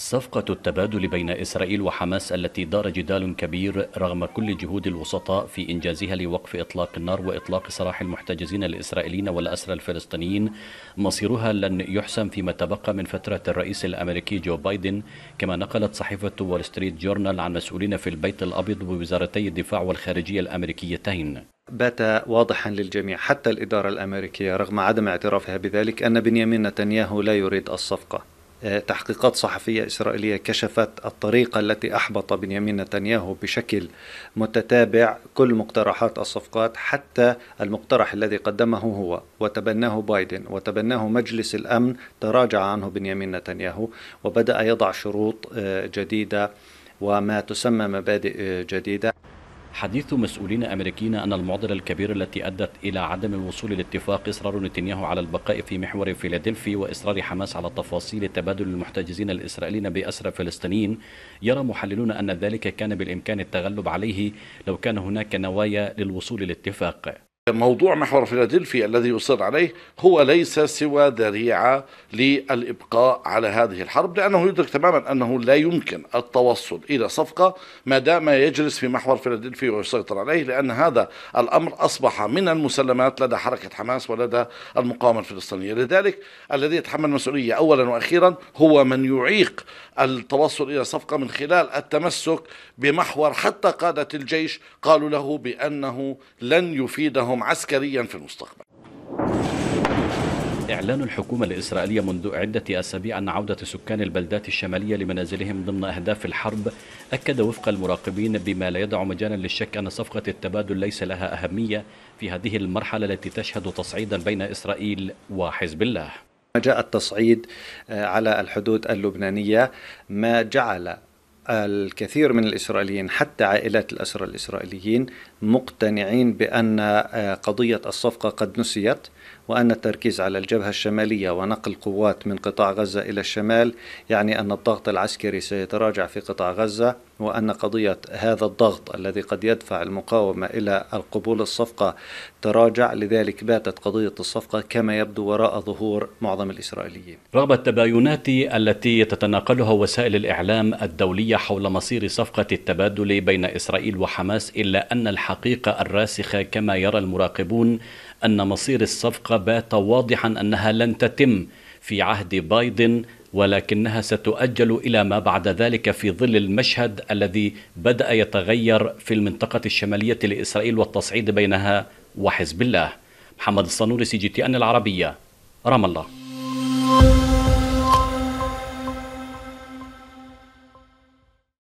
صفقة التبادل بين إسرائيل وحماس التي دار جدال كبير رغم كل جهود الوسطاء في إنجازها لوقف إطلاق النار وإطلاق سراح المحتجزين الإسرائيليين والأسرى الفلسطينيين مصيرها لن يحسم فيما تبقى من فترة الرئيس الأمريكي جو بايدن كما نقلت صحيفة وول ستريت جورنال عن مسؤولين في البيت الأبيض ووزارتي الدفاع والخارجية الأمريكيتين بات واضحا للجميع حتى الإدارة الأمريكية رغم عدم اعترافها بذلك أن بنيامين نتنياهو لا يريد الصفقة تحقيقات صحفية إسرائيلية كشفت الطريقة التي أحبط بنيامين نتنياهو بشكل متتابع كل مقترحات الصفقات حتى المقترح الذي قدمه هو وتبناه بايدن وتبناه مجلس الأمن تراجع عنه بنيامين نتنياهو وبدأ يضع شروط آه، جديدة وما تسمى مبادئ آه، جديدة حديث مسؤولين أمريكيين أن المعضلة الكبيرة التي أدت إلى عدم الوصول لاتفاق إصرار نتنياهو على البقاء في محور فيلادلفي وإصرار حماس على تفاصيل تبادل المحتجزين الإسرائيليين بأسرى فلسطينيين يرى محللون أن ذلك كان بالإمكان التغلب عليه لو كان هناك نوايا للوصول لاتفاق موضوع محور فيلادلفيا الذي يصر عليه هو ليس سوى ذريعة للإبقاء على هذه الحرب لأنه يدرك تماما أنه لا يمكن التوصل إلى صفقة ما دام يجلس في محور فيلادلفيا ويسيطر عليه لأن هذا الأمر أصبح من المسلمات لدى حركة حماس ولدى المقاومة الفلسطينية لذلك الذي يتحمل مسؤولية أولا وأخيرا هو من يعيق التوصل إلى صفقة من خلال التمسك بمحور حتى قادة الجيش قالوا له بأنه لن يفيدهم معهم عسكريا في المستقبل إعلان الحكومة الإسرائيلية منذ عدة أسابيع عن عودة سكان البلدات الشمالية لمنازلهم ضمن أهداف الحرب أكد وفق المراقبين بما لا يدع مجالا للشك أن صفقة التبادل ليس لها أهمية في هذه المرحلة التي تشهد تصعيدا بين إسرائيل وحزب الله جاء التصعيد آه، على الحدود اللبنانية ما جعل الكثير من الإسرائيليين حتى عائلات الأسرى الإسرائيليين مقتنعين بأن آه، قضية الصفقة قد نسيت وأن التركيز على الجبهة الشمالية ونقل قوات من قطاع غزة إلى الشمال يعني أن الضغط العسكري سيتراجع في قطاع غزة وأن قضية هذا الضغط الذي قد يدفع المقاومة إلى القبول الصفقة تراجع لذلك باتت قضية الصفقة كما يبدو وراء ظهور معظم الإسرائيليين رغم التباينات التي تتناقلها وسائل الإعلام الدولية حول مصير صفقة التبادل بين إسرائيل وحماس إلا أن الحقيقة الراسخة كما يرى المراقبون أن مصير الصفقة بات واضحا أنها لن تتم في عهد بايدن ولكنها ستؤجل الى ما بعد ذلك في ظل المشهد الذي بدا يتغير في المنطقه الشماليه لاسرائيل والتصعيد بينها وحزب الله محمد الصنوري سي جي تي ان العربيه رام الله